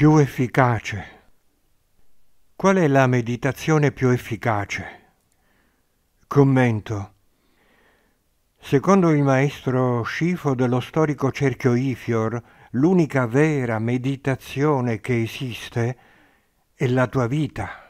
più efficace. Qual è la meditazione più efficace? Commento. Secondo il maestro Scifo dello storico cerchio Ifior, l'unica vera meditazione che esiste è la tua vita.